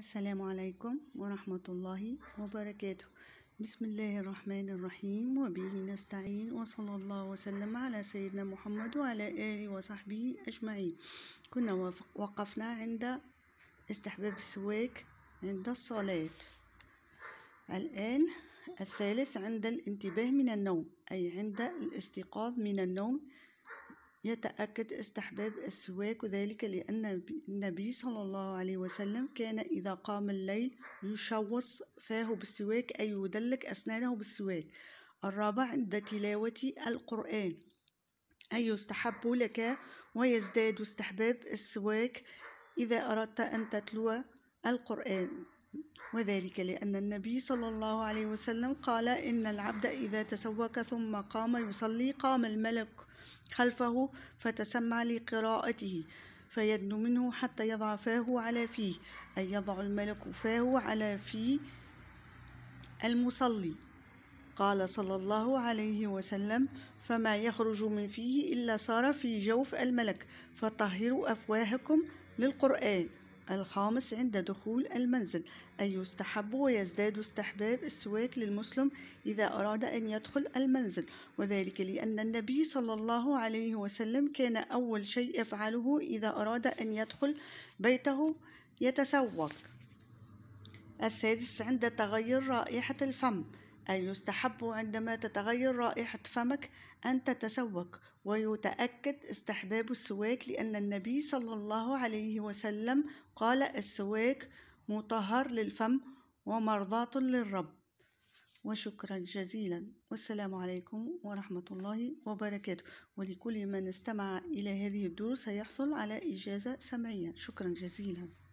السلام عليكم ورحمة الله وبركاته بسم الله الرحمن الرحيم وبه نستعين وصلى الله وسلم على سيدنا محمد وعلى آله وصحبه أجمعين كنا وقفنا عند استحباب السواك عند الصلاة الآن الثالث عند الانتباه من النوم أي عند الاستيقاظ من النوم يتأكد استحباب السواك وذلك لأن النبي صلى الله عليه وسلم كان إذا قام الليل يشوص فاه بالسواك أي يدلك أسنانه بالسواك الرابع عند تلاوة القرآن أي يستحب لك ويزداد استحباب السواك إذا أردت أن تتلو القرآن وذلك لأن النبي صلى الله عليه وسلم قال إن العبد إذا تسوك ثم قام يصلي قام الملك خلفه فتسمع لقراءته فيدن منه حتى يضع فاه على فيه أي يضع الملك فاه على في المصلي قال صلى الله عليه وسلم فما يخرج من فيه إلا صار في جوف الملك فطهروا أفواهكم للقرآن الخامس عند دخول المنزل أي يستحب ويزداد استحباب السواك للمسلم إذا أراد أن يدخل المنزل وذلك لأن النبي صلى الله عليه وسلم كان أول شيء يفعله إذا أراد أن يدخل بيته يتسوق السادس عند تغير رائحة الفم يستحب عندما تتغير رائحة فمك أن تتسوك ويتأكد استحباب السواك لأن النبي صلى الله عليه وسلم قال السواك مطهر للفم ومرضاة للرب وشكرا جزيلا والسلام عليكم ورحمة الله وبركاته ولكل من استمع إلى هذه الدروس سيحصل على إجازة سمعية شكرا جزيلا